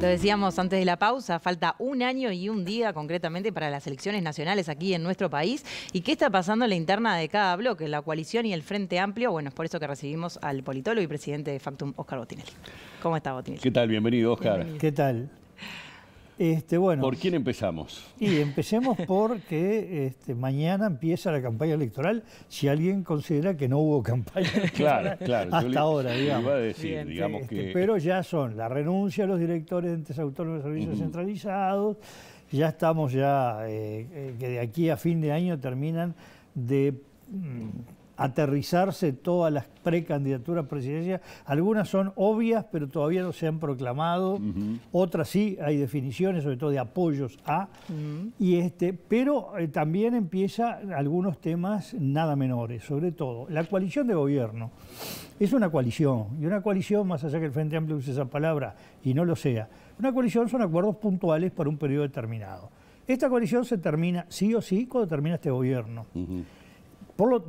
Lo decíamos antes de la pausa, falta un año y un día concretamente para las elecciones nacionales aquí en nuestro país. ¿Y qué está pasando en la interna de cada bloque, la coalición y el Frente Amplio? Bueno, es por eso que recibimos al politólogo y presidente de Factum, Oscar Botinelli. ¿Cómo está, Botinelli? ¿Qué tal? Bienvenido, Oscar. ¿Qué tal? Este, ¿Por quién empezamos? Y empecemos porque este, mañana empieza la campaña electoral, si alguien considera que no hubo campaña electoral hasta ahora, digamos. Pero ya son la renuncia de los directores de entes autónomos de servicios centralizados, ya estamos ya, eh, eh, que de aquí a fin de año terminan de... Mm, aterrizarse todas las precandidaturas presidenciales. Algunas son obvias, pero todavía no se han proclamado. Otras sí, hay definiciones, sobre todo de apoyos a. y este, pero eh, también empieza algunos temas nada menores, sobre todo la coalición de gobierno. Es una coalición, y una coalición, más allá que el Frente Amplio use esa palabra y no lo sea, una coalición son acuerdos puntuales para un periodo determinado. Esta coalición se termina sí o sí cuando termina este gobierno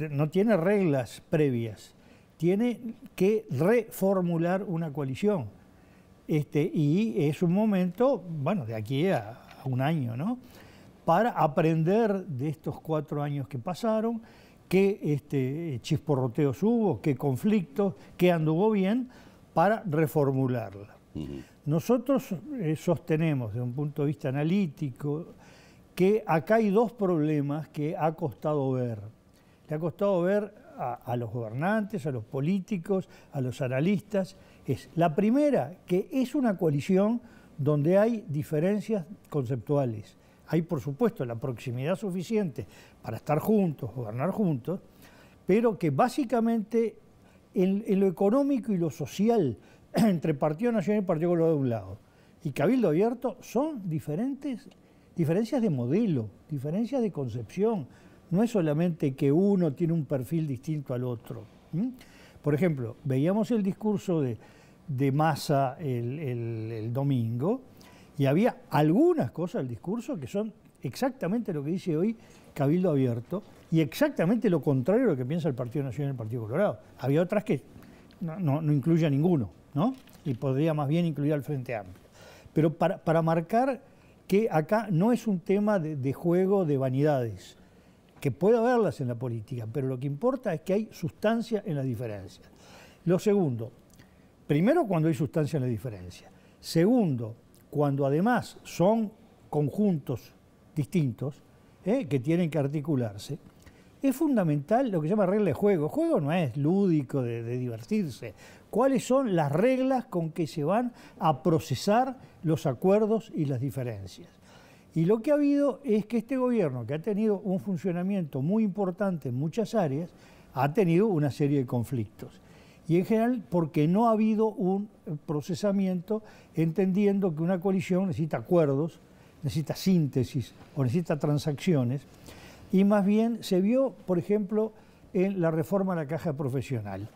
no tiene reglas previas, tiene que reformular una coalición. Este, y es un momento, bueno, de aquí a, un año, ¿no? Para aprender de estos cuatro años que pasaron, qué este, chisporroteos hubo, qué conflictos, qué anduvo bien, para reformularla. Nosotros eh, sostenemos, desde un punto de vista analítico, que acá hay dos problemas que ha costado ver. Le ha costado ver a, los gobernantes, a los políticos, a los analistas. Es la primera, que es una coalición donde hay diferencias conceptuales. Hay, por supuesto, la proximidad suficiente para estar juntos, gobernar juntos, pero que básicamente en, lo económico y lo social entre Partido Nacional y Partido Colorado de un lado y Cabildo Abierto son diferentes, diferencias de modelo, diferencias de concepción, no es solamente que uno tiene un perfil distinto al otro. Por ejemplo, veíamos el discurso de, de Massa el, domingo y había algunas cosas del discurso que son exactamente lo que dice hoy Cabildo Abierto y exactamente lo contrario de lo que piensa el Partido Nacional y el Partido Colorado. Había otras que no, no, incluye a ninguno, ¿no? Y podría más bien incluir al Frente Amplio. Pero para, marcar que acá no es un tema de, de juego de vanidades, que puede haberlas en la política, pero lo que importa es que hay sustancia en las diferencias. Lo segundo, primero cuando hay sustancia en las diferencias. Segundo, cuando además son conjuntos distintos eh, que tienen que articularse, es fundamental lo que se llama regla de juego. Juego no es lúdico de, divertirse. ¿Cuáles son las reglas con que se van a procesar los acuerdos y las diferencias? Y lo que ha habido es que este gobierno, que ha tenido un funcionamiento muy importante en muchas áreas, ha tenido una serie de conflictos. Y en general porque no ha habido un procesamiento entendiendo que una coalición necesita acuerdos, necesita síntesis o necesita transacciones. Y más bien se vio, por ejemplo, en la reforma a la caja profesional.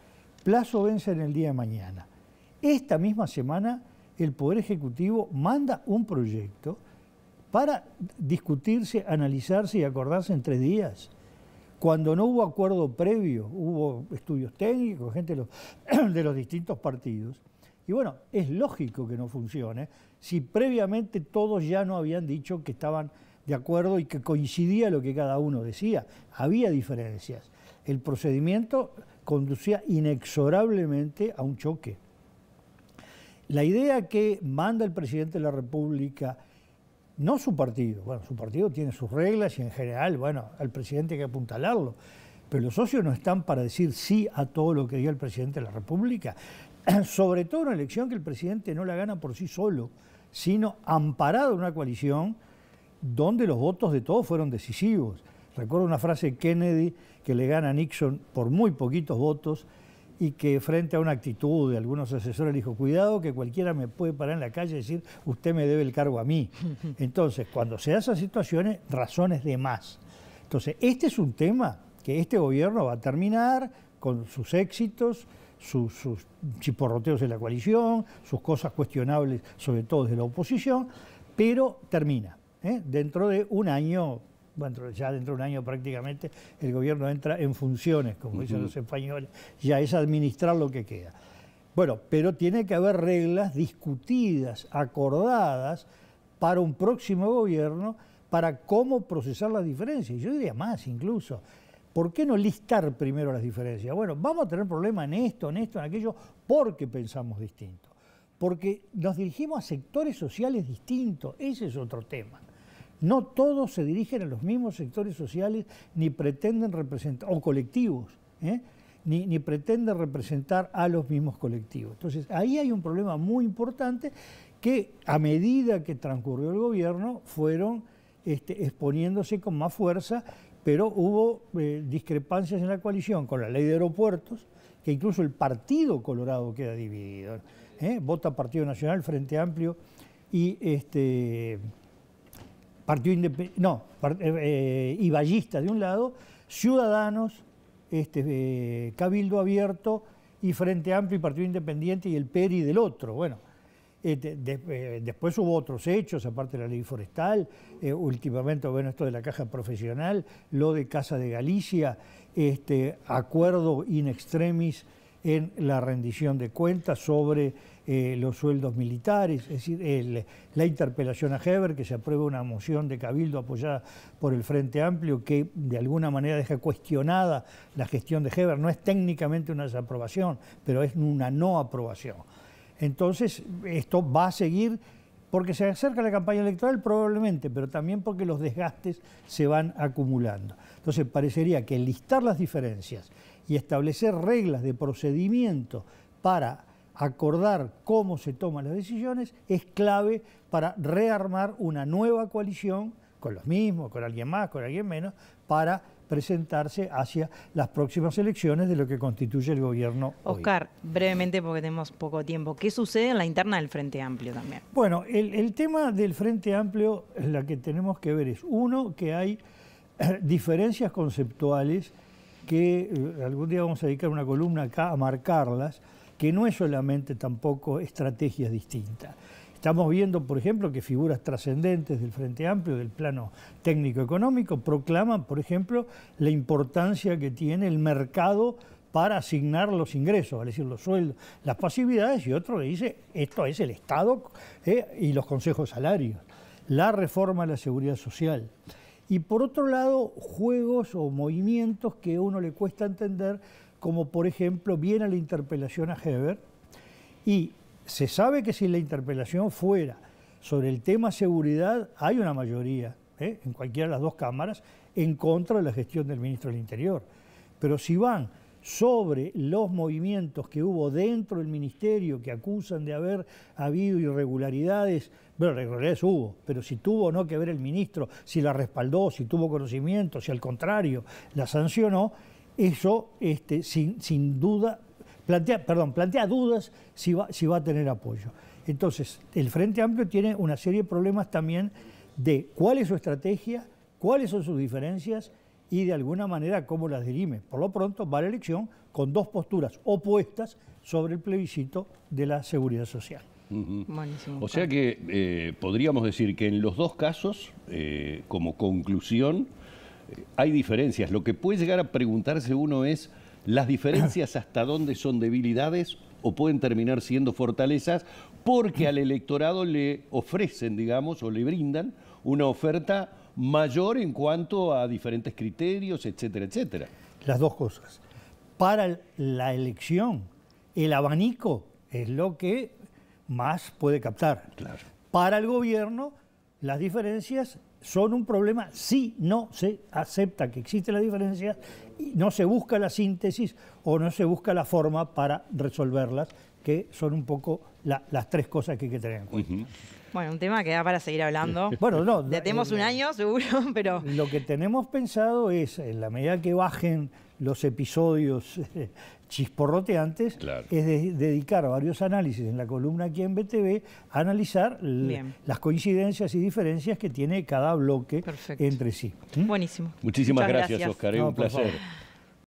Plazo vence en el día de mañana. Esta misma semana el Poder Ejecutivo manda un proyecto para discutirse, analizarse y acordarse en tres días. Cuando no hubo acuerdo previo, hubo estudios técnicos, gente de los, de los distintos partidos. Y bueno, es lógico que no funcione si previamente todos ya no habían dicho que estaban de acuerdo y que coincidía lo que cada uno decía. Había diferencias. El procedimiento conducía inexorablemente a un choque. La idea que manda el presidente de la República no su partido, bueno, su partido tiene sus reglas y en general, bueno, al presidente hay que apuntalarlo, pero los socios no están para decir sí a todo lo que diga el presidente de la República, sobre todo una elección que el presidente no la gana por sí solo, sino amparado en una coalición donde los votos de todos fueron decisivos. Recuerdo una frase de Kennedy que le gana a Nixon por muy poquitos votos y que frente a una actitud de algunos asesores dijo, cuidado que cualquiera me puede parar en la calle y decir, usted me debe el cargo a mí. Entonces, cuando se dan esas situaciones, razones de más. Entonces, este es un tema que este gobierno va a terminar con sus éxitos, sus, chiporroteos en la coalición, sus cosas cuestionables, sobre todo desde la oposición, pero termina. ¿eh? Dentro de un año bueno, ya dentro de un año prácticamente, el gobierno entra en funciones, como dicen los españoles, ya es administrar lo que queda. Bueno, pero tiene que haber reglas discutidas, acordadas para un próximo gobierno, para cómo procesar las diferencias. Yo diría más incluso. ¿Por qué no listar primero las diferencias? Bueno, vamos a tener problema en esto, en esto, en aquello, porque pensamos distinto. Porque nos dirigimos a sectores sociales distintos, ese es otro tema. No todos se dirigen a los mismos sectores sociales ni pretenden representar, o colectivos, ¿eh? ni, pretenden representar a los mismos colectivos. Entonces, ahí hay un problema muy importante que a medida que transcurrió el gobierno fueron este, exponiéndose con más fuerza, pero hubo eh, discrepancias en la coalición con la ley de aeropuertos, que incluso el Partido Colorado queda dividido. ¿eh? Vota Partido Nacional, Frente Amplio y este, Partido Independiente, no, y eh, eh, Ballista de un lado, Ciudadanos, este, eh, Cabildo Abierto y Frente Amplio y Partido Independiente y el PERI del otro. Bueno, este, después hubo otros hechos, aparte de la ley forestal, últimamente, bueno, esto de la caja profesional, lo de Casa de Galicia, este, acuerdo in extremis en la rendición de cuentas sobre eh, los sueldos militares, es decir, la interpelación a Heber, que se aprueba una moción de Cabildo apoyada por el Frente Amplio, que de alguna manera deja cuestionada la gestión de Heber. No es técnicamente una desaprobación, pero es una no aprobación. Entonces, esto va a seguir porque se acerca la campaña electoral probablemente, pero también porque los desgastes se van acumulando. Entonces, parecería que listar las diferencias y establecer reglas de procedimiento para acordar cómo se toman las decisiones es clave para rearmar una nueva coalición con los mismos, con alguien más, con alguien menos, para presentarse hacia las próximas elecciones de lo que constituye el gobierno. Oscar, brevemente porque tenemos poco tiempo, ¿qué sucede en la interna del Frente Amplio también? Bueno, el, el tema del Frente Amplio, la que tenemos que ver es, uno, que hay eh, diferencias conceptuales que eh, algún día vamos a dedicar una columna acá a marcarlas, que no es solamente tampoco estrategias distintas. Estamos viendo, por ejemplo, que figuras trascendentes del Frente Amplio, del plano técnico-económico, proclaman, por ejemplo, la importancia que tiene el mercado para asignar los ingresos, es decir, los sueldos, las pasividades, y otro le dice, esto es el Estado eh, y los consejos salarios, la reforma a la seguridad social. Y por otro lado, juegos o movimientos que a uno le cuesta entender como por ejemplo viene la interpelación a Heber y se sabe que si la interpelación fuera sobre el tema seguridad, hay una mayoría ¿eh? en cualquiera de las dos cámaras en contra de la gestión del ministro del Interior. Pero si van sobre los movimientos que hubo dentro del ministerio que acusan de haber habido irregularidades, bueno, irregularidades hubo, pero si tuvo o no que ver el ministro, si la respaldó, si tuvo conocimiento, si al contrario la sancionó, eso este, sin, sin duda plantea, perdón, plantea dudas si va, si va a tener apoyo. Entonces, el Frente Amplio tiene una serie de problemas también de cuál es su estrategia, cuáles son sus diferencias y de alguna manera cómo las dirime. Por lo pronto va a la elección con dos posturas opuestas sobre el plebiscito de la seguridad social. O sea que eh, podríamos decir que en los dos casos, eh, como conclusión, hay diferencias. Lo que puede llegar a preguntarse uno es, ¿las diferencias hasta dónde son debilidades o pueden terminar siendo fortalezas? Porque al electorado le ofrecen, digamos, o le brindan una oferta mayor en cuanto a diferentes criterios, etcétera, etcétera. Las dos cosas. Para la elección, el abanico es lo que más puede captar. Para el gobierno, las diferencias son un problema si no se acepta que existen las diferencias y no se busca la síntesis o no se busca la forma para resolverlas que son un poco las tres cosas que hay que tener Bueno, un tema que da para seguir hablando. bueno, no. Ya tenemos un año seguro, pero... Lo que tenemos pensado es, en la medida que bajen los episodios eh, chisporroteantes, es dedicar varios análisis en la columna aquí en BTV a analizar las coincidencias y diferencias que tiene cada bloque entre sí. ¿Mm? Buenísimo. Muchísimas gracias, Oscar. un placer.